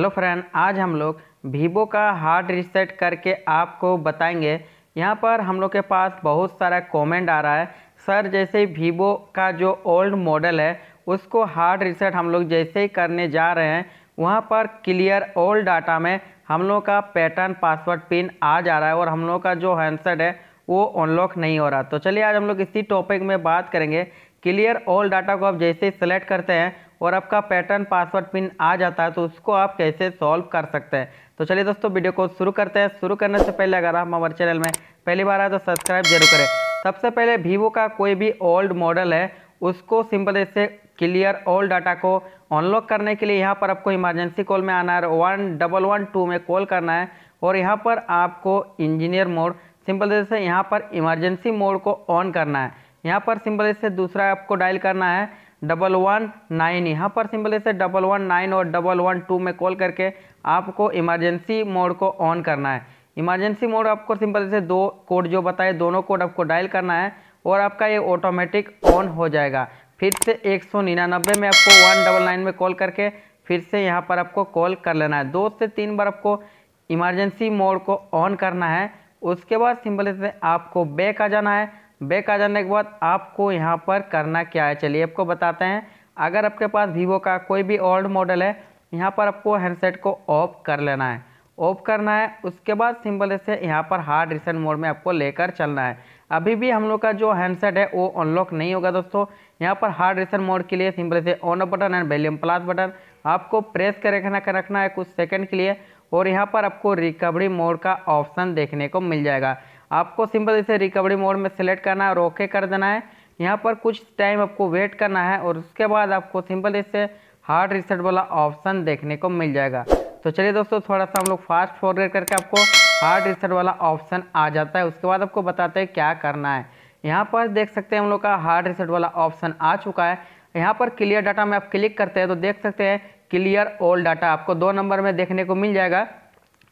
hello friend आज हम लोग वीवो का हार्ड रिसेट करके आपको बताएंगे यहाँ पर हम लोग के पास बहुत सारा कमेंट आ रहा है सर जैसे वीवो का जो ओल्ड मॉडल है उसको हार्ड रिसेट हम लोग जैसे ही करने जा रहे हैं वहाँ पर क्लियर ओल्ड डाटा में हम लोग का पैटर्न पासवर्ड पिन आ जा रहा है और हम लोग का जो हैंडसेट है वो अनलॉक नहीं हो रहा तो चलिए आज हम लोग इसी टॉपिक में बात करेंगे क्लियर ऑल डाटा को आप जैसे ही सेलेक्ट करते हैं और आपका पैटर्न पासवर्ड पिन आ जाता है तो उसको आप कैसे सॉल्व कर सकते हैं तो चलिए दोस्तों वीडियो को शुरू करते हैं शुरू करने से पहले अगर आप हमारे चैनल में पहली बार आए तो सब्सक्राइब जरूर करें सबसे पहले वीवो का कोई भी ओल्ड मॉडल है उसको सिंपल ऐसे क्लियर ऑल डाटा को अनलॉक करने के लिए यहाँ पर आपको इमरजेंसी कॉल में आना है वन डबल वन टू में कॉल करना है और यहाँ पर आपको इंजीनियर मोड सिंपल जैसे यहाँ पर इमरजेंसी मोड को ऑन करना है यहाँ पर सिंपल जैसे दूसरा आपको डायल करना है डबल वन नाइन यहाँ पर सिंपल से डबल वन नाइन और डबल वन टू में कॉल करके आपको इमरजेंसी मोड को ऑन करना है इमरजेंसी मोड आपको सिंपल से दो कोड जो बताए दोनों कोड आपको डायल करना है और आपका ये ऑटोमेटिक ऑन हो जाएगा फिर से एक सौ निन्यानबे में आपको वन डबल नाइन में कॉल करके फिर से यहाँ पर आपको कॉल कर लेना है दो से तीन बार आपको इमरजेंसी मोड को ऑन करना है उसके बाद सिंपल से आपको बैक आ जाना है बैक आ जाने के बाद आपको यहाँ पर करना क्या है चलिए आपको बताते हैं अगर आपके पास वीवो का कोई भी ओल्ड मॉडल है यहाँ पर आपको हैंडसेट को ऑफ कर लेना है ऑफ करना है उसके बाद सिंपल से यहाँ पर हार्ड रिसेंट मोड में आपको लेकर चलना है अभी भी हम लोग का जो हैंडसेट है वो अनलॉक नहीं होगा दोस्तों यहाँ पर हार्ड रिसेंट मोड के लिए सिंपल से on button and volume plus button आपको प्रेस कर रखना कर रखना है कुछ सेकंड के लिए और यहाँ पर आपको रिकवरी मोड का ऑप्शन देखने को मिल जाएगा आपको सिंपल इसे रिकवरी मोड में सेलेक्ट करना है और ओके कर देना है यहाँ पर कुछ टाइम आपको वेट करना है और उसके बाद आपको सिंपल इसे हार्ड रिसेट वाला ऑप्शन देखने को मिल जाएगा तो चलिए दोस्तों थोड़ा सा हम लोग फास्ट फॉरवर्ड करके आपको हार्ड रिसेट वाला ऑप्शन आ जाता है उसके बाद आपको बताते हैं क्या करना है यहाँ पर देख सकते हैं हम लोग का हार्ड रिसेट वाला ऑप्शन आ चुका है यहाँ पर क्लियर डाटा में आप क्लिक करते हैं तो देख सकते हैं क्लियर ओल्ड डाटा आपको दो नंबर में देखने को मिल जाएगा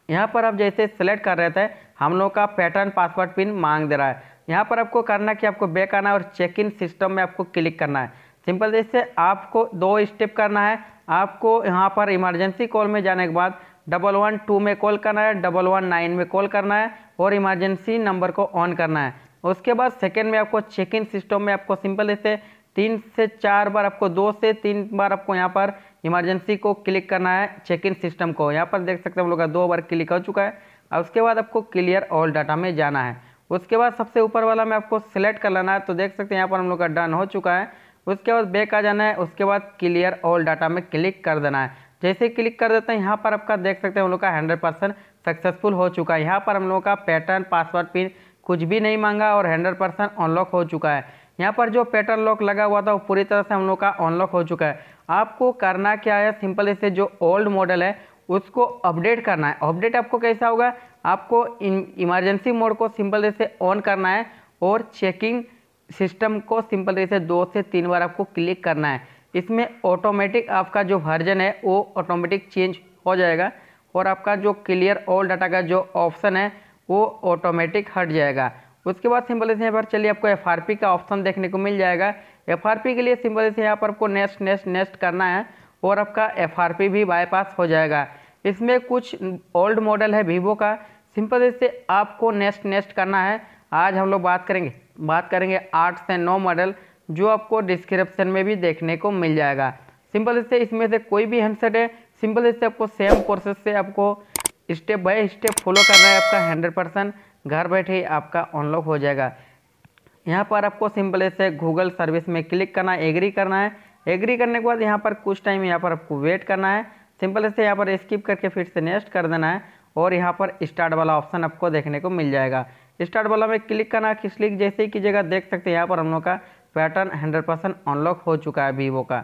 यहाँ पर आप जैसे सेलेक्ट कर रहे थे हम लोग का पैटर्न पासवर्ड पिन मांग दे रहा है यहाँ पर आपको करना कि आपको बैक आना है और चेक इन सिस्टम में आपको क्लिक करना है सिंपल जैसे आपको दो स्टेप करना है आपको यहाँ पर इमरजेंसी कॉल में जाने के बाद डबल वन टू में कॉल करना है डबल वन नाइन में कॉल करना है और इमरजेंसी नंबर को ऑन करना है उसके बाद सेकेंड में आपको चेक इन सिस्टम में आपको सिंपल जैसे तीन से चार बार आपको दो से तीन बार आपको यहाँ पर इमरजेंसी को क्लिक करना है चेक इन सिस्टम को यहाँ पर देख सकते हैं हम लोग का दो बार क्लिक हो चुका है और उसके बाद आपको क्लियर ऑल डाटा में जाना है उसके बाद सबसे ऊपर वाला में आपको सिलेक्ट कर लेना है तो देख सकते हैं यहाँ पर हम लोग का डन हो चुका है उसके बाद बैक आ जाना है उसके बाद क्लियर ऑल डाटा में क्लिक कर देना है जैसे क्लिक कर देते हैं यहाँ पर आपका देख सकते हैं हम लोग का हंड्रेड परसेंट सक्सेसफुल हो चुका है यहाँ पर हम लोग का पैटर्न पासवर्ड पिन कुछ भी नहीं मांगा और हंड्रेड परसेंट अनलॉक हो चुका है यहाँ पर जो पेटर लॉक लगा हुआ था वो पूरी तरह से हम लोग का अनलॉक हो चुका है आपको करना क्या है सिंपल इसे जो ओल्ड मॉडल है उसको अपडेट करना है अपडेट आपको कैसा होगा आपको इमरजेंसी मोड को सिंपल जैसे ऑन करना है और चेकिंग सिस्टम को सिंपल जैसे दो से तीन बार आपको क्लिक करना है इसमें ऑटोमेटिक आपका जो वर्जन है वो ऑटोमेटिक चेंज हो जाएगा और आपका जो क्लियर ऑल डाटा का जो ऑप्शन है वो ऑटोमेटिक हट जाएगा उसके बाद सिंपल इसे यहाँ पर चलिए आपको एफ का ऑप्शन देखने को मिल जाएगा एफ के लिए सिंपल इसे यहाँ पर आपको नेक्स्ट नेक्स्ट नेक्स्ट करना है और आपका एफ भी बाईपास हो जाएगा इसमें कुछ ओल्ड मॉडल है वीवो का सिंपल इससे आपको नेक्स्ट नेक्स्ट करना है आज हम लोग बात करेंगे बात करेंगे आठ से नौ मॉडल जो आपको डिस्क्रिप्शन में भी देखने को मिल जाएगा सिंपल इससे इसमें से कोई भी हैंडसेट है सिंपल से आपको सेम प्रोसेस से आपको स्टेप बाय स्टेप फॉलो करना है आपका हंड्रेड परसेंट घर बैठे ही आपका अनलॉक हो जाएगा यहाँ पर आपको सिंपल से गूगल सर्विस में क्लिक करना है एग्री करना है एग्री करने के बाद यहाँ पर कुछ टाइम यहाँ पर आपको वेट करना है सिंपल से यहाँ पर स्किप करके फिर से नेक्स्ट कर देना है और यहाँ पर स्टार्ट वाला ऑप्शन आपको देखने को मिल जाएगा स्टार्ट वाला में क्लिक करना लिख जैसे ही कीजिएगा देख सकते हैं यहाँ पर हम लोग का पैटर्न हंड्रेड परसेंट अनलॉक हो चुका है वीवो का